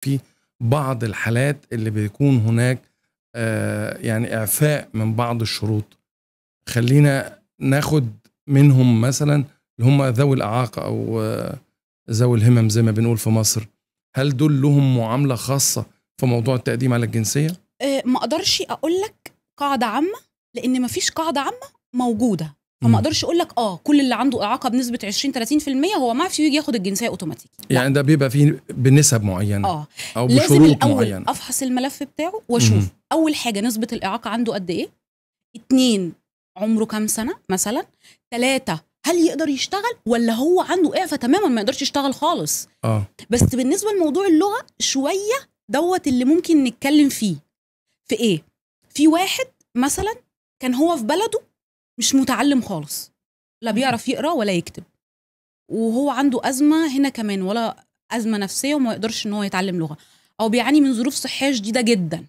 في بعض الحالات اللي بيكون هناك آه يعني اعفاء من بعض الشروط خلينا ناخد منهم مثلا اللي هم ذوي الاعاقه او آه ذوي الهمم زي ما بنقول في مصر هل دول لهم معامله خاصه في موضوع التقديم على الجنسيه؟ آه ما اقدرش اقول لك قاعده عامه لان ما فيش قاعده عامه موجوده فما اقدرش اقول لك اه كل اللي عنده اعاقه بنسبه 20 30% هو ما يجي ياخد الجنسيه اوتوماتيك يعني ده بيبقى فيه بنسب معينه اه او بشروط معينه افحص الملف بتاعه واشوف اول حاجه نسبه الاعاقه عنده قد ايه اتنين عمره كام سنه مثلا ثلاثه هل يقدر يشتغل ولا هو عنده اعفاء تماما ما يقدرش يشتغل خالص اه بس بالنسبه لموضوع اللغه شويه دوت اللي ممكن نتكلم فيه في ايه في واحد مثلا كان هو في بلده مش متعلم خالص لا بيعرف يقرا ولا يكتب وهو عنده ازمه هنا كمان ولا ازمه نفسيه وما يقدرش ان هو يتعلم لغه او بيعاني من ظروف صحيه شديده جدا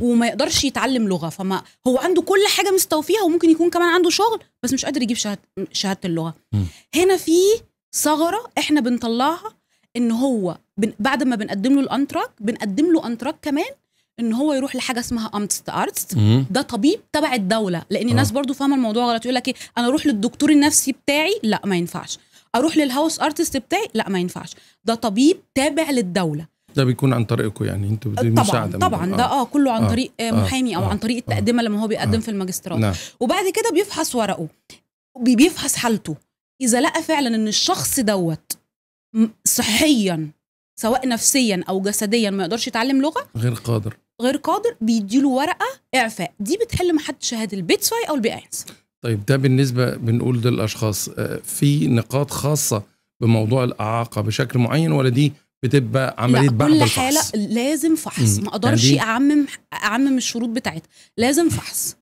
وما يقدرش يتعلم لغه فما هو عنده كل حاجه مستوفيها وممكن يكون كمان عنده شغل بس مش قادر يجيب شهاده شهاده اللغه هنا في ثغره احنا بنطلعها ان هو بعد ما بنقدم له الانتراك بنقدم له انتراك كمان ان هو يروح لحاجه اسمها امتست ارتست ده طبيب تبع الدوله لان الناس آه. برضو فاهمه الموضوع غلط يقول لك ايه انا اروح للدكتور النفسي بتاعي لا ما ينفعش اروح للهاوس ارتست بتاعي لا ما ينفعش ده طبيب تابع للدوله ده بيكون عن طريقكم يعني انتوا آه، طبعا مساعده طبعا ده اه, آه، كله عن طريق آه محامي او آه عن طريق التقدمه آه لما هو بيقدم آه في الماجستيرات نعم. وبعد كده بيفحص ورقه بيفحص حالته اذا لقى فعلا ان الشخص دوت صحيا سواء نفسيا او جسديا ما يقدرش يتعلم لغه غير قادر غير قادر بيديله ورقه اعفاء دي بتحل محل شهاده البيت ساي او البي اينس طيب ده بالنسبه بنقول ده الاشخاص آه، في نقاط خاصه بموضوع الاعاقه بشكل معين ولا دي بتبقى عمليه بحث كل حاله لازم فحص ما اقدرش يعني اعمم اعمم الشروط بتاعتها لازم فحص